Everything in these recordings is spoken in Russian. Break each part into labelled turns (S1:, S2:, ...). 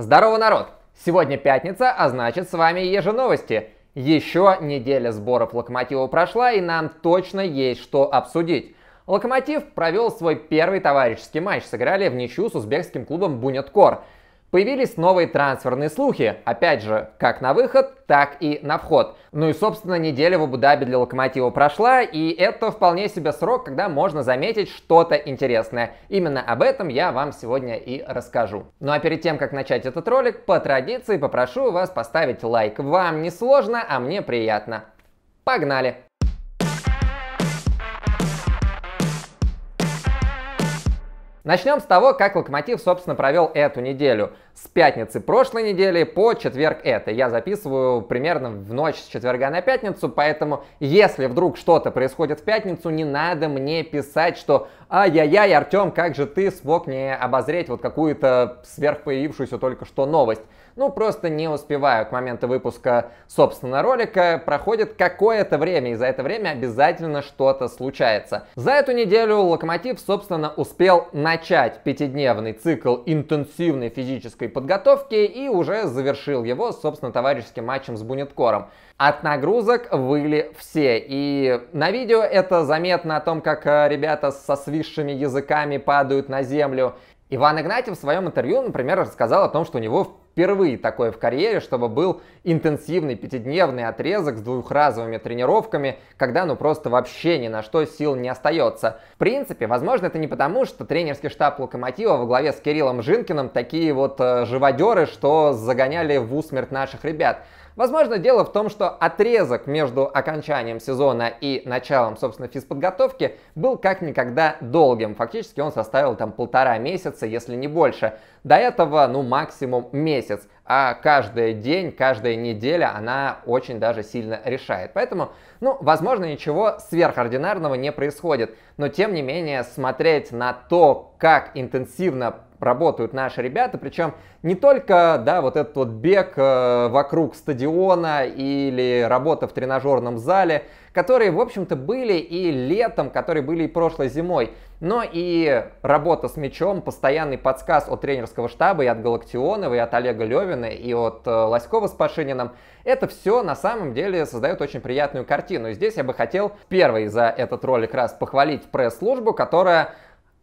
S1: Здорово, народ! Сегодня пятница, а значит с вами Еженовости. Еще неделя сборов Локомотива прошла, и нам точно есть что обсудить. Локомотив провел свой первый товарищеский матч, сыграли в ничью с узбекским клубом Буняткор – Появились новые трансферные слухи, опять же, как на выход, так и на вход. Ну и, собственно, неделя в Абу-Даби для Локомотива прошла, и это вполне себе срок, когда можно заметить что-то интересное. Именно об этом я вам сегодня и расскажу. Ну а перед тем, как начать этот ролик, по традиции попрошу вас поставить лайк. Вам не сложно, а мне приятно. Погнали! Начнем с того, как Локомотив, собственно, провел эту неделю. С пятницы прошлой недели по четверг это. Я записываю примерно в ночь с четверга на пятницу, поэтому если вдруг что-то происходит в пятницу, не надо мне писать, что «Ай-яй-яй, Артем, как же ты смог не обозреть вот какую-то сверхпоявившуюся только что новость» ну просто не успеваю к моменту выпуска, собственно, ролика. Проходит какое-то время, и за это время обязательно что-то случается. За эту неделю Локомотив, собственно, успел начать пятидневный цикл интенсивной физической подготовки и уже завершил его, собственно, товарищеским матчем с Буниткором. От нагрузок выли все, и на видео это заметно о том, как э, ребята со свисшими языками падают на землю. Иван Игнатьев в своем интервью, например, рассказал о том, что у него впервые такое в карьере, чтобы был интенсивный пятидневный отрезок с двухразовыми тренировками, когда ну просто вообще ни на что сил не остается. В принципе, возможно, это не потому, что тренерский штаб Локомотива во главе с Кириллом Жинкиным такие вот э, живодеры, что загоняли в усмерть наших ребят. Возможно, дело в том, что отрезок между окончанием сезона и началом, собственно, физподготовки был как никогда долгим. Фактически он составил там полтора месяца, если не больше. До этого, ну, максимум месяц а каждый день, каждая неделя она очень даже сильно решает. Поэтому, ну, возможно, ничего сверхординарного не происходит, но тем не менее смотреть на то, как интенсивно работают наши ребята, причем не только, да, вот этот вот бег э, вокруг стадиона или работа в тренажерном зале, которые, в общем-то, были и летом, которые были и прошлой зимой, но ну и работа с мячом, постоянный подсказ от тренерского штаба и от Галактионова, и от Олега Левина, и от э, Лоськова с Пашининым, это все на самом деле создает очень приятную картину. И здесь я бы хотел первый за этот ролик раз похвалить пресс-службу, которая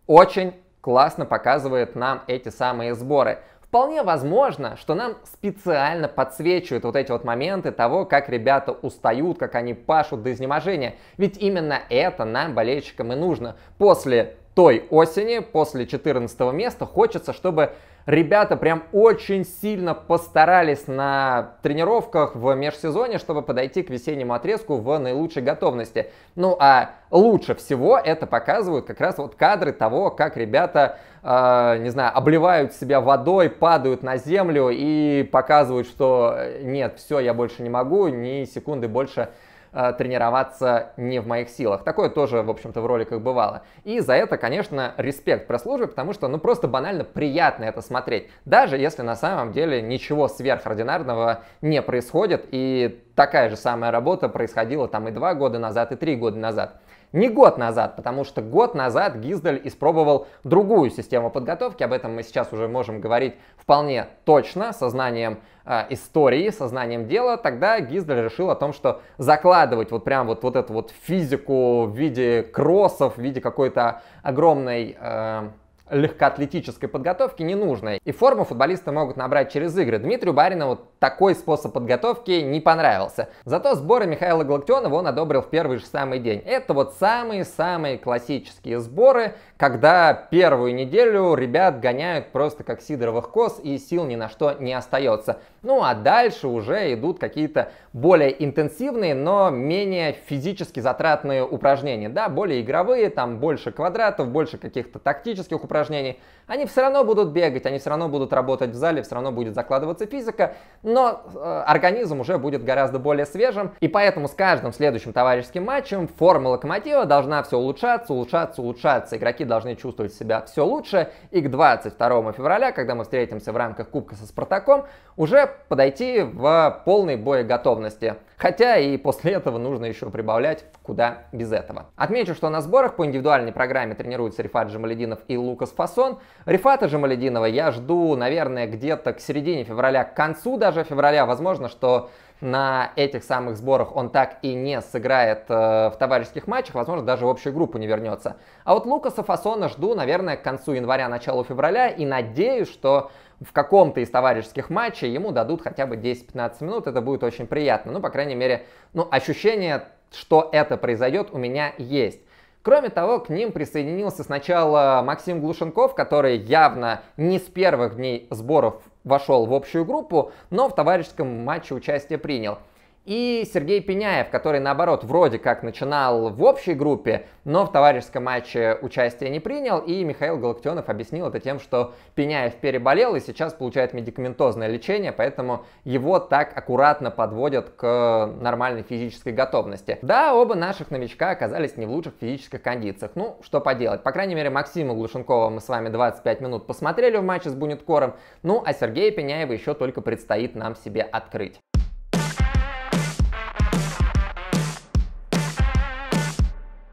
S1: очень классно показывает нам эти самые сборы. Вполне возможно, что нам специально подсвечивают вот эти вот моменты того, как ребята устают, как они пашут до изнеможения. Ведь именно это нам, болельщикам, и нужно. После той осени, после 14 места хочется, чтобы Ребята прям очень сильно постарались на тренировках в межсезоне, чтобы подойти к весеннему отрезку в наилучшей готовности. Ну а лучше всего это показывают как раз вот кадры того, как ребята, э, не знаю, обливают себя водой, падают на землю и показывают, что нет, все, я больше не могу, ни секунды больше Э, тренироваться не в моих силах. Такое тоже, в общем-то, в роликах бывало. И за это, конечно, респект прослужит, потому что, ну, просто банально приятно это смотреть. Даже если на самом деле ничего сверхординарного не происходит, и такая же самая работа происходила там и два года назад, и три года назад. Не год назад, потому что год назад Гиздаль испробовал другую систему подготовки. Об этом мы сейчас уже можем говорить вполне точно, со знанием э, истории, со знанием дела. Тогда Гиздаль решил о том, что закладывать вот прям вот, вот эту вот физику в виде кроссов, в виде какой-то огромной... Э, легкоатлетической подготовки не нужно. И форму футболисты могут набрать через игры. Дмитрию Баринову такой способ подготовки не понравился. Зато сборы Михаила Галактионова он одобрил в первый же самый день. Это вот самые-самые классические сборы, когда первую неделю ребят гоняют просто как сидоровых коз и сил ни на что не остается. Ну а дальше уже идут какие-то более интенсивные, но менее физически затратные упражнения. Да, более игровые, там больше квадратов, больше каких-то тактических упражнений. Они все равно будут бегать, они все равно будут работать в зале, все равно будет закладываться физика, но э, организм уже будет гораздо более свежим. И поэтому с каждым следующим товарищеским матчем форма локомотива должна все улучшаться, улучшаться, улучшаться. Игроки должны чувствовать себя все лучше. И к 22 февраля, когда мы встретимся в рамках Кубка со Спартаком, уже подойти в полной боеготовности. Хотя и после этого нужно еще прибавлять куда без этого. Отмечу, что на сборах по индивидуальной программе тренируются Рифат Жамалединов и Лукас Фасон. Рифата Жамалединова я жду, наверное, где-то к середине февраля, к концу даже февраля. Возможно, что на этих самых сборах он так и не сыграет э, в товарищеских матчах, возможно, даже в общую группу не вернется. А вот Лукаса Фасона жду, наверное, к концу января, началу февраля, и надеюсь, что в каком-то из товарищеских матчей ему дадут хотя бы 10-15 минут, это будет очень приятно. Ну, по крайней мере, ну, ощущение, что это произойдет, у меня есть. Кроме того, к ним присоединился сначала Максим Глушенков, который явно не с первых дней сборов вошел в общую группу, но в товарищеском матче участие принял и Сергей Пеняев, который, наоборот, вроде как начинал в общей группе, но в товарищеском матче участия не принял, и Михаил Галактионов объяснил это тем, что Пеняев переболел и сейчас получает медикаментозное лечение, поэтому его так аккуратно подводят к нормальной физической готовности. Да, оба наших новичка оказались не в лучших физических кондициях, ну, что поделать. По крайней мере, Максима Глушенкова мы с вами 25 минут посмотрели в матче с Буниткором, ну, а Сергея Пеняева еще только предстоит нам себе открыть.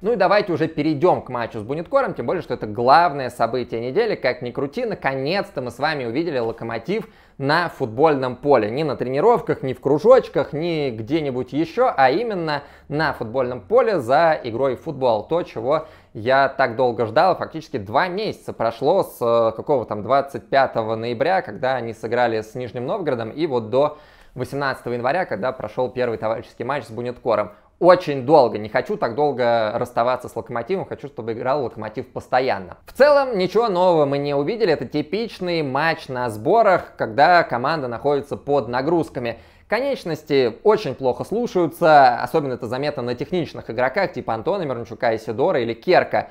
S1: Ну и давайте уже перейдем к матчу с Бунеткором, тем более, что это главное событие недели. Как ни крути, наконец-то мы с вами увидели Локомотив на футбольном поле. Не на тренировках, не в кружочках, не где-нибудь еще, а именно на футбольном поле за игрой в футбол. То, чего я так долго ждал, фактически два месяца прошло с э, какого там 25 ноября, когда они сыграли с Нижним Новгородом, и вот до 18 января, когда прошел первый товарищеский матч с Бунеткором очень долго. Не хочу так долго расставаться с Локомотивом, хочу, чтобы играл Локомотив постоянно. В целом, ничего нового мы не увидели. Это типичный матч на сборах, когда команда находится под нагрузками. Конечности очень плохо слушаются, особенно это заметно на техничных игроках, типа Антона Мирончука, Исидора или Керка.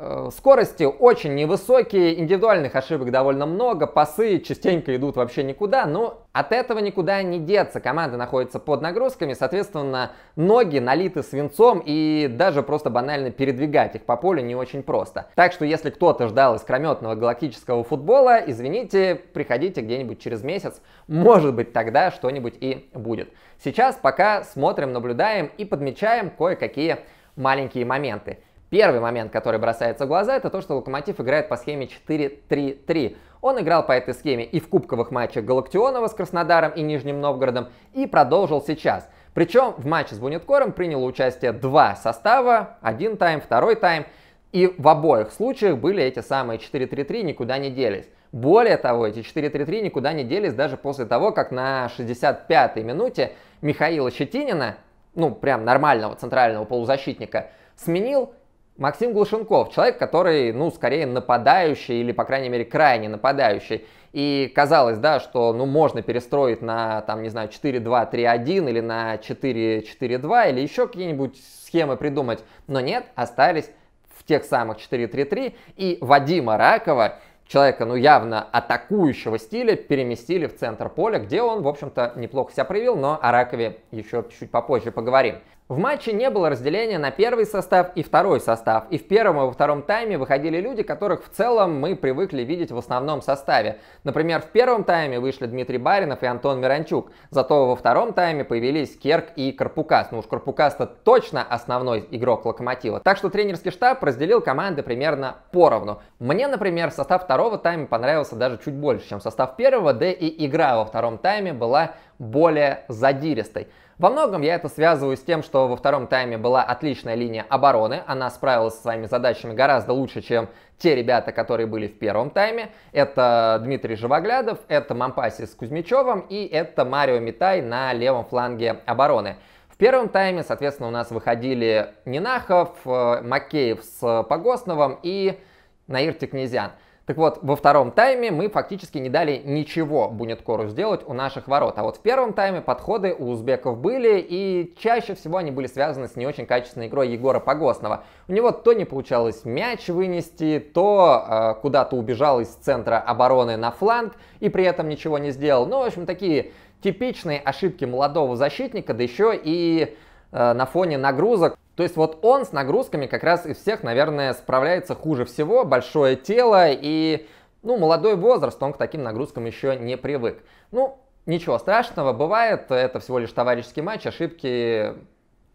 S1: Э, скорости очень невысокие, индивидуальных ошибок довольно много, пасы частенько идут вообще никуда, но от этого никуда не деться. Команда находится под нагрузками, соответственно, ноги налиты свинцом и даже просто банально передвигать их по полю не очень просто. Так что если кто-то ждал искрометного галактического футбола, извините, приходите где-нибудь через месяц, может быть тогда что-нибудь и будет. Сейчас пока смотрим, наблюдаем и подмечаем кое-какие маленькие моменты. Первый момент, который бросается в глаза, это то, что Локомотив играет по схеме 4-3-3. Он играл по этой схеме и в кубковых матчах Галактионова с Краснодаром и Нижним Новгородом, и продолжил сейчас. Причем в матче с Бунеткором приняло участие два состава, один тайм, второй тайм, и в обоих случаях были эти самые 4-3-3, никуда не делись. Более того, эти 4-3-3 никуда не делись даже после того, как на 65-й минуте Михаила Щетинина, ну прям нормального центрального полузащитника, сменил Максим Глушенков, человек, который, ну, скорее нападающий или, по крайней мере, крайне нападающий. И казалось, да, что, ну, можно перестроить на, там, не знаю, 4-2-3-1 или на 4-4-2 или еще какие-нибудь схемы придумать. Но нет, остались в тех самых 4-3-3. И Вадима Ракова, человека, ну, явно атакующего стиля, переместили в центр поля, где он, в общем-то, неплохо себя проявил, но о Ракове еще чуть попозже поговорим. В матче не было разделения на первый состав и второй состав. И в первом и во втором тайме выходили люди, которых в целом мы привыкли видеть в основном составе. Например, в первом тайме вышли Дмитрий Баринов и Антон Миранчук. Зато во втором тайме появились Керк и Карпукас. Ну уж Карпукас-то точно основной игрок Локомотива. Так что тренерский штаб разделил команды примерно поровну. Мне, например, состав второго тайма понравился даже чуть больше, чем состав первого, да и игра во втором тайме была более задиристой. Во многом я это связываю с тем, что во втором тайме была отличная линия обороны, она справилась со своими задачами гораздо лучше, чем те ребята, которые были в первом тайме. Это Дмитрий Живоглядов, это Мампаси с Кузьмичевым и это Марио Митай на левом фланге обороны. В первом тайме, соответственно, у нас выходили Нинахов, э, Макеев с Погосновым и Наир Текнезян. Так вот, во втором тайме мы фактически не дали ничего Бунеткору сделать у наших ворот. А вот в первом тайме подходы у узбеков были, и чаще всего они были связаны с не очень качественной игрой Егора Погосного. У него то не получалось мяч вынести, то э, куда-то убежал из центра обороны на фланг и при этом ничего не сделал. Ну, в общем, такие типичные ошибки молодого защитника, да еще и э, на фоне нагрузок то есть вот он с нагрузками как раз из всех, наверное, справляется хуже всего. Большое тело и, ну, молодой возраст, он к таким нагрузкам еще не привык. Ну, ничего страшного, бывает, это всего лишь товарищеский матч, ошибки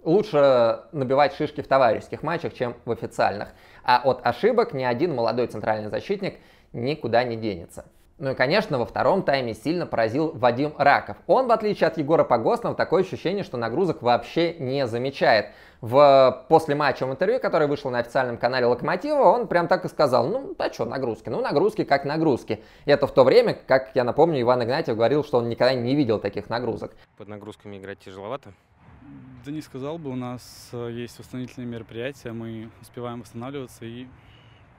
S1: лучше набивать шишки в товарищеских матчах, чем в официальных. А от ошибок ни один молодой центральный защитник никуда не денется. Ну и, конечно, во втором тайме сильно поразил Вадим Раков. Он, в отличие от Егора Погосного, такое ощущение, что нагрузок вообще не замечает. В после матча послематчевом интервью, которое вышло на официальном канале Локомотива, он прям так и сказал, ну, да что нагрузки, ну, нагрузки как нагрузки. И это в то время, как, я напомню, Иван Игнатьев говорил, что он никогда не видел таких нагрузок. Под нагрузками играть тяжеловато? Да не сказал бы, у нас э, есть восстановительные мероприятия, мы успеваем восстанавливаться и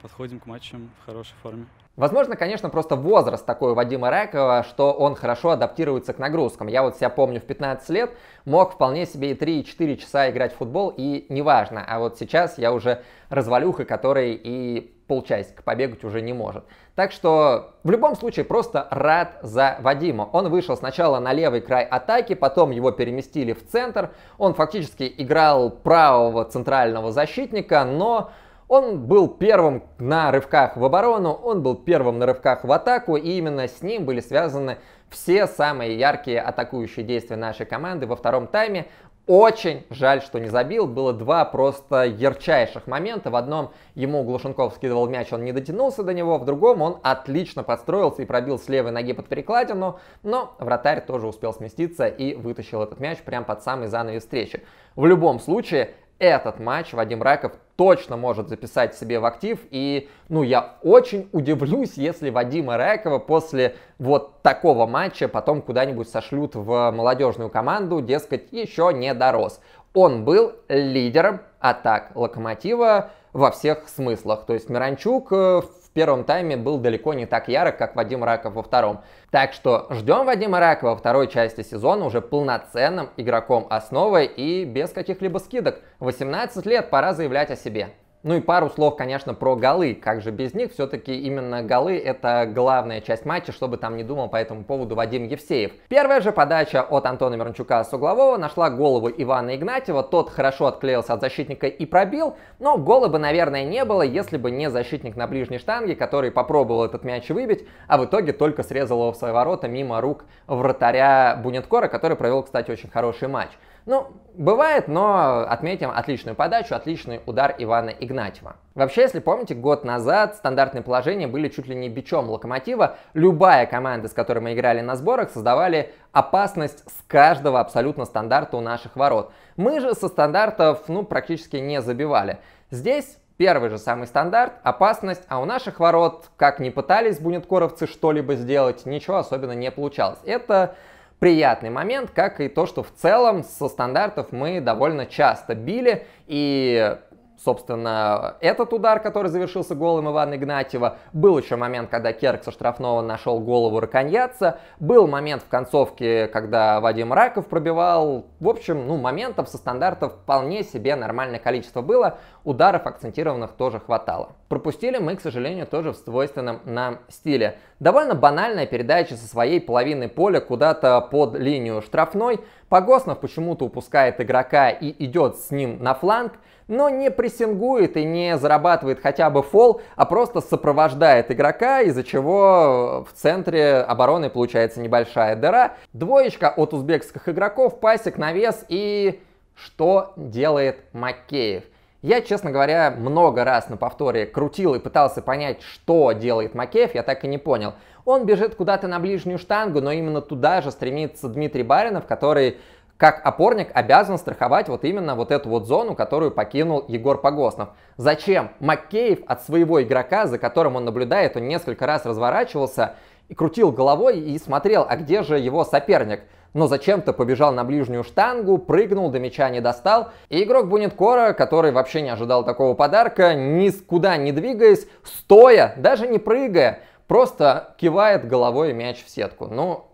S1: подходим к матчам в хорошей форме. Возможно, конечно, просто возраст такой у Вадима Ракова, что он хорошо адаптируется к нагрузкам. Я вот себя помню, в 15 лет мог вполне себе и 3-4 часа играть в футбол, и неважно. А вот сейчас я уже развалюха, который и полчасика побегать уже не может. Так что в любом случае просто рад за Вадима. Он вышел сначала на левый край атаки, потом его переместили в центр. Он фактически играл правого центрального защитника, но он был первым на рывках в оборону, он был первым на рывках в атаку, и именно с ним были связаны все самые яркие атакующие действия нашей команды во втором тайме. Очень жаль, что не забил. Было два просто ярчайших момента. В одном ему Глушенков скидывал мяч, он не дотянулся до него. В другом он отлично подстроился и пробил с левой ноги под перекладину. Но вратарь тоже успел сместиться и вытащил этот мяч прямо под самый занавес встречи. В любом случае, этот матч Вадим Раков точно может записать себе в актив. И, ну, я очень удивлюсь, если Вадима Райкова после вот такого матча потом куда-нибудь сошлют в молодежную команду, дескать, еще не дорос. Он был лидером атак Локомотива во всех смыслах. То есть Миранчук в э, первом тайме был далеко не так ярок, как Вадим Раков во втором. Так что ждем Вадима Ракова во второй части сезона уже полноценным игроком основы и без каких-либо скидок. 18 лет, пора заявлять о себе. Ну и пару слов, конечно, про голы. Как же без них? Все-таки именно голы – это главная часть матча, чтобы там не думал по этому поводу Вадим Евсеев. Первая же подача от Антона Мирончука с углового нашла голову Ивана Игнатьева. Тот хорошо отклеился от защитника и пробил, но гола бы, наверное, не было, если бы не защитник на ближней штанге, который попробовал этот мяч выбить, а в итоге только срезал его в свои ворота мимо рук вратаря Бунеткора, который провел, кстати, очень хороший матч. Ну, бывает, но отметим отличную подачу, отличный удар Ивана Игнатьева. Вообще, если помните, год назад стандартные положения были чуть ли не бичом локомотива. Любая команда, с которой мы играли на сборах, создавали опасность с каждого абсолютно стандарта у наших ворот. Мы же со стандартов, ну, практически не забивали. Здесь Первый же самый стандарт – опасность, а у наших ворот, как ни пытались бунеткоровцы что-либо сделать, ничего особенно не получалось. Это приятный момент, как и то, что в целом со стандартов мы довольно часто били, и Собственно, этот удар, который завершился голым Ивана Игнатьева, был еще момент, когда Керк со штрафного нашел голову Раконьяца, был момент в концовке, когда Вадим Раков пробивал. В общем, ну, моментов со стандартов вполне себе нормальное количество было, ударов акцентированных тоже хватало. Пропустили мы, к сожалению, тоже в свойственном нам стиле. Довольно банальная передача со своей половины поля куда-то под линию штрафной. Погоснов почему-то упускает игрока и идет с ним на фланг но не прессингует и не зарабатывает хотя бы фол, а просто сопровождает игрока, из-за чего в центре обороны получается небольшая дыра. Двоечка от узбекских игроков, пасик на вес и что делает Макеев. Я, честно говоря, много раз на повторе крутил и пытался понять, что делает Макеев, я так и не понял. Он бежит куда-то на ближнюю штангу, но именно туда же стремится Дмитрий Баринов, который как опорник обязан страховать вот именно вот эту вот зону, которую покинул Егор Погоснов. Зачем? Макеев от своего игрока, за которым он наблюдает, он несколько раз разворачивался и крутил головой и смотрел, а где же его соперник. Но зачем-то побежал на ближнюю штангу, прыгнул, до мяча не достал. И игрок Бунеткора, который вообще не ожидал такого подарка, никуда не двигаясь, стоя, даже не прыгая, просто кивает головой мяч в сетку. Ну,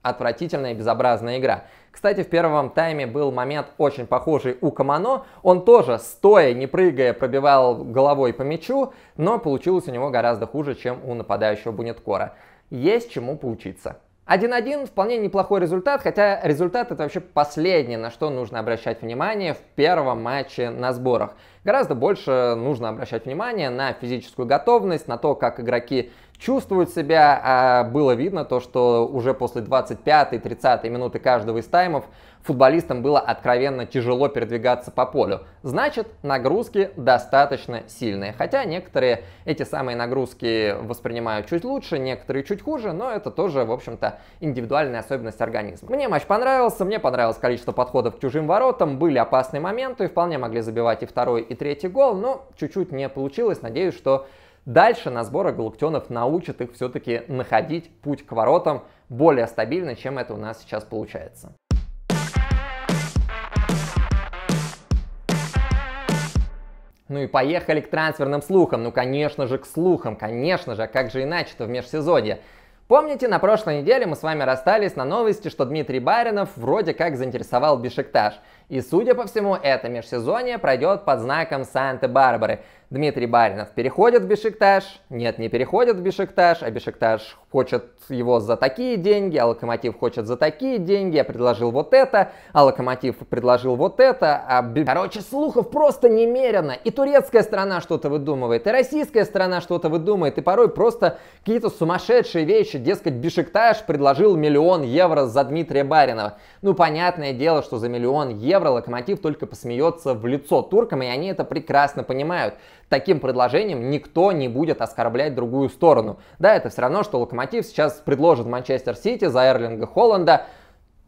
S1: отвратительная и безобразная игра. Кстати, в первом тайме был момент очень похожий у Камано. Он тоже, стоя, не прыгая, пробивал головой по мячу, но получилось у него гораздо хуже, чем у нападающего Бунеткора. Есть чему поучиться. 1-1 вполне неплохой результат, хотя результат это вообще последнее, на что нужно обращать внимание в первом матче на сборах. Гораздо больше нужно обращать внимание на физическую готовность, на то, как игроки чувствует себя, а было видно то, что уже после 25-30 минуты каждого из таймов футболистам было откровенно тяжело передвигаться по полю. Значит, нагрузки достаточно сильные. Хотя некоторые эти самые нагрузки воспринимают чуть лучше, некоторые чуть хуже, но это тоже, в общем-то, индивидуальная особенность организма. Мне матч понравился, мне понравилось количество подходов к чужим воротам, были опасные моменты, вполне могли забивать и второй, и третий гол, но чуть-чуть не получилось. Надеюсь, что Дальше на сборах галактионов научат их все-таки находить путь к воротам более стабильно, чем это у нас сейчас получается. Ну и поехали к трансферным слухам. Ну, конечно же, к слухам, конечно же, а как же иначе-то в межсезонье? Помните, на прошлой неделе мы с вами расстались на новости, что Дмитрий Баринов вроде как заинтересовал Бешикташ – и, судя по всему, это межсезонье пройдет под знаком Санта-Барбары. Дмитрий Баринов переходит в Бешикташ? Нет, не переходит в Бешикташ, а Бешикташ хочет его за такие деньги, а Локомотив хочет за такие деньги, я предложил вот это, а Локомотив предложил вот это, а... Короче, слухов просто немерено. И турецкая страна что-то выдумывает, и российская страна что-то выдумывает, и порой просто какие-то сумасшедшие вещи, дескать, Бешикташ предложил миллион евро за Дмитрия Баринова. Ну, понятное дело, что за миллион евро евро Локомотив только посмеется в лицо туркам, и они это прекрасно понимают. Таким предложением никто не будет оскорблять другую сторону. Да, это все равно, что Локомотив сейчас предложит Манчестер Сити за Эрлинга Холланда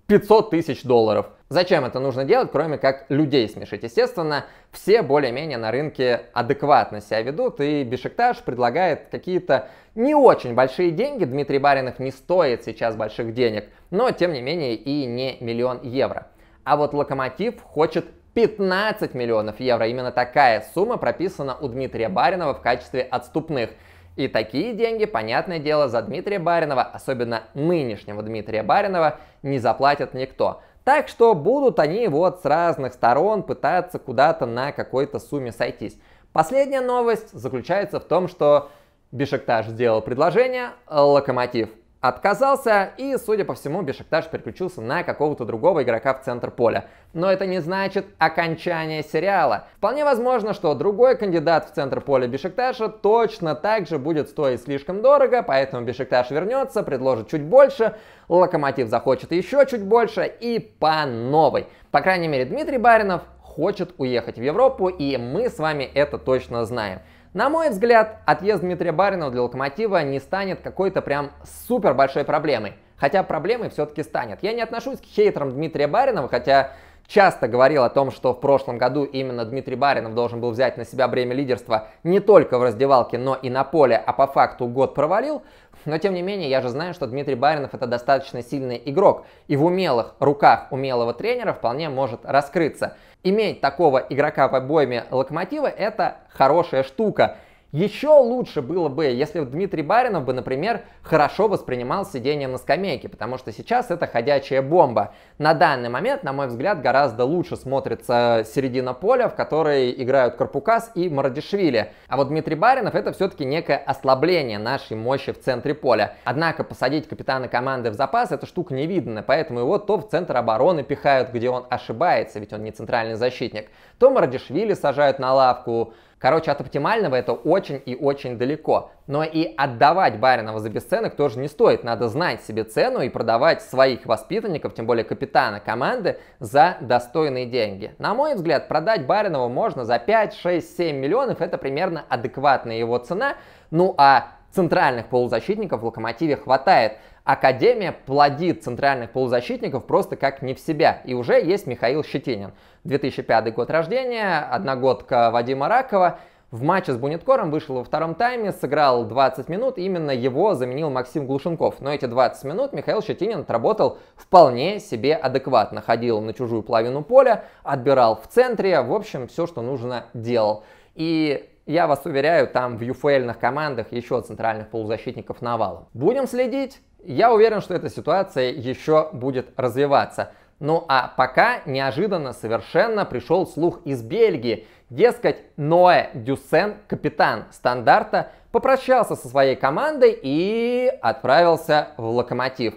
S1: 500 тысяч долларов. Зачем это нужно делать, кроме как людей смешить? Естественно, все более-менее на рынке адекватно себя ведут, и Бешикташ предлагает какие-то не очень большие деньги. Дмитрий Баринов не стоит сейчас больших денег, но тем не менее и не миллион евро а вот Локомотив хочет 15 миллионов евро. Именно такая сумма прописана у Дмитрия Баринова в качестве отступных. И такие деньги, понятное дело, за Дмитрия Баринова, особенно нынешнего Дмитрия Баринова, не заплатит никто. Так что будут они вот с разных сторон пытаться куда-то на какой-то сумме сойтись. Последняя новость заключается в том, что Бешикташ сделал предложение, Локомотив отказался, и, судя по всему, Бешикташ переключился на какого-то другого игрока в центр поля. Но это не значит окончание сериала. Вполне возможно, что другой кандидат в центр поля Бешикташа точно так же будет стоить слишком дорого, поэтому Бешикташ вернется, предложит чуть больше, Локомотив захочет еще чуть больше и по новой. По крайней мере, Дмитрий Баринов хочет уехать в Европу, и мы с вами это точно знаем. На мой взгляд, отъезд Дмитрия Баринова для Локомотива не станет какой-то прям супер большой проблемой. Хотя проблемой все-таки станет. Я не отношусь к хейтерам Дмитрия Баринова, хотя часто говорил о том, что в прошлом году именно Дмитрий Баринов должен был взять на себя бремя лидерства не только в раздевалке, но и на поле, а по факту год провалил. Но тем не менее, я же знаю, что Дмитрий Баринов это достаточно сильный игрок и в умелых руках умелого тренера вполне может раскрыться. Иметь такого игрока в обойме локомотива это хорошая штука. Еще лучше было бы, если Дмитрий Баринов бы, например, хорошо воспринимал сидение на скамейке, потому что сейчас это ходячая бомба. На данный момент, на мой взгляд, гораздо лучше смотрится середина поля, в которой играют Карпукас и Мардишвили. А вот Дмитрий Баринов это все-таки некое ослабление нашей мощи в центре поля. Однако посадить капитана команды в запас это штука невиданная, поэтому его то в центр обороны пихают, где он ошибается, ведь он не центральный защитник, то Мардишвили сажают на лавку, Короче, от оптимального это очень и очень далеко. Но и отдавать Баринова за бесценок тоже не стоит. Надо знать себе цену и продавать своих воспитанников, тем более капитана команды, за достойные деньги. На мой взгляд, продать Баринова можно за 5, 6, 7 миллионов. Это примерно адекватная его цена. Ну а центральных полузащитников в «Локомотиве» хватает. Академия плодит центральных полузащитников просто как не в себя. И уже есть Михаил Щетинин. 2005 год рождения, одногодка Вадима Ракова. В матче с Бунеткором вышел во втором тайме, сыграл 20 минут, именно его заменил Максим Глушенков. Но эти 20 минут Михаил Щетинин отработал вполне себе адекватно. Ходил на чужую половину поля, отбирал в центре, в общем, все, что нужно делал. И я вас уверяю, там в ufl командах еще центральных полузащитников навалом. Будем следить. Я уверен, что эта ситуация еще будет развиваться. Ну а пока неожиданно совершенно пришел слух из Бельгии. Дескать, Ноэ Дюсен, капитан стандарта, попрощался со своей командой и отправился в локомотив.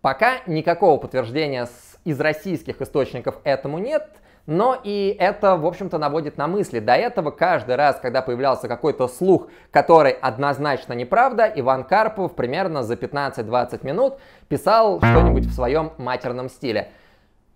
S1: Пока никакого подтверждения из российских источников этому нет – но и это, в общем-то, наводит на мысли. До этого каждый раз, когда появлялся какой-то слух, который однозначно неправда, Иван Карпов примерно за 15-20 минут писал что-нибудь в своем матерном стиле.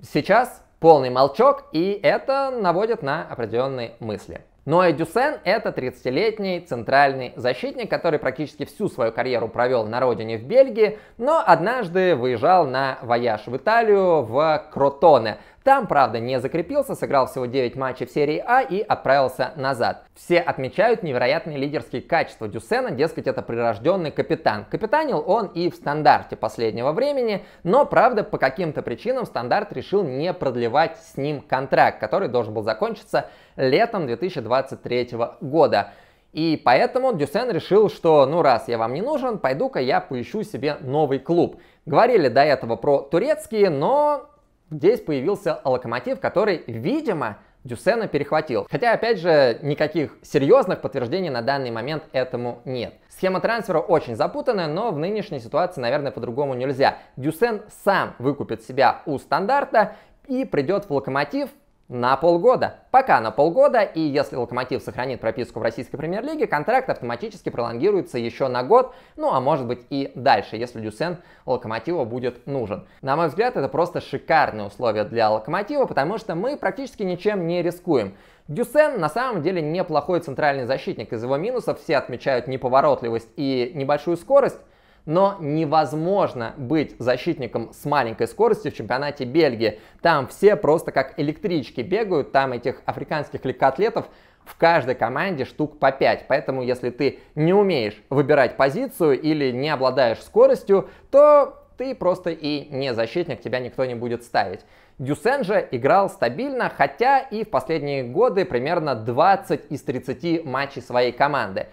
S1: Сейчас полный молчок, и это наводит на определенные мысли. Ноэ Дюсен – это 30-летний центральный защитник, который практически всю свою карьеру провел на родине в Бельгии, но однажды выезжал на вояж в Италию в Кротоне, там, правда, не закрепился, сыграл всего 9 матчей в серии А и отправился назад. Все отмечают невероятные лидерские качества Дюсена, дескать, это прирожденный капитан. Капитанил он и в стандарте последнего времени, но, правда, по каким-то причинам стандарт решил не продлевать с ним контракт, который должен был закончиться летом 2023 года. И поэтому Дюсен решил, что ну раз я вам не нужен, пойду-ка я поищу себе новый клуб. Говорили до этого про турецкие, но Здесь появился локомотив, который, видимо, Дюсена перехватил. Хотя, опять же, никаких серьезных подтверждений на данный момент этому нет. Схема трансфера очень запутанная, но в нынешней ситуации, наверное, по-другому нельзя. Дюсен сам выкупит себя у стандарта и придет в локомотив, на полгода. Пока на полгода, и если Локомотив сохранит прописку в российской премьер-лиге, контракт автоматически пролонгируется еще на год, ну а может быть и дальше, если Дюсен Локомотива будет нужен. На мой взгляд, это просто шикарные условия для Локомотива, потому что мы практически ничем не рискуем. Дюсен на самом деле неплохой центральный защитник, из его минусов все отмечают неповоротливость и небольшую скорость, но невозможно быть защитником с маленькой скоростью в чемпионате Бельгии. Там все просто как электрички бегают, там этих африканских легкоатлетов в каждой команде штук по 5. Поэтому, если ты не умеешь выбирать позицию или не обладаешь скоростью, то ты просто и не защитник, тебя никто не будет ставить. Дюсен же играл стабильно, хотя и в последние годы примерно 20 из 30 матчей своей команды.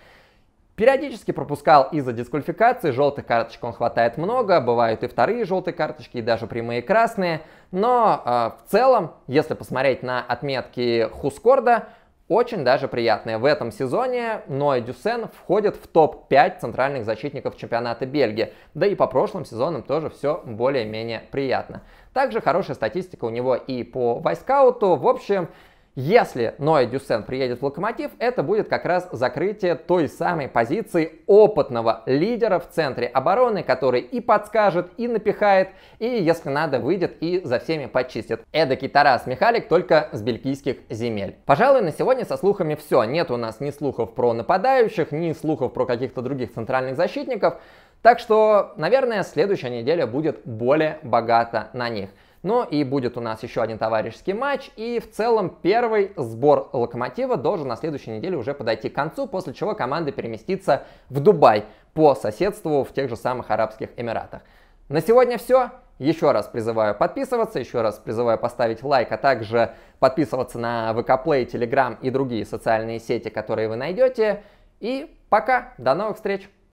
S1: Периодически пропускал из-за дисквалификации, желтых карточек он хватает много, бывают и вторые желтые карточки, и даже прямые красные. Но э, в целом, если посмотреть на отметки Хускорда, очень даже приятные. В этом сезоне Ноэ Дюсен входит в топ-5 центральных защитников чемпионата Бельгии. Да и по прошлым сезонам тоже все более-менее приятно. Также хорошая статистика у него и по вайскауту. В общем, если Ноя Дюсен приедет в Локомотив, это будет как раз закрытие той самой позиции опытного лидера в центре обороны, который и подскажет, и напихает, и, если надо, выйдет и за всеми почистит. Эдакий Тарас Михалик только с бельгийских земель. Пожалуй, на сегодня со слухами все. Нет у нас ни слухов про нападающих, ни слухов про каких-то других центральных защитников. Так что, наверное, следующая неделя будет более богата на них. Ну и будет у нас еще один товарищеский матч. И в целом первый сбор Локомотива должен на следующей неделе уже подойти к концу, после чего команда переместится в Дубай по соседству в тех же самых Арабских Эмиратах. На сегодня все. Еще раз призываю подписываться, еще раз призываю поставить лайк, а также подписываться на ВК Плей, Телеграм и другие социальные сети, которые вы найдете. И пока, до новых встреч!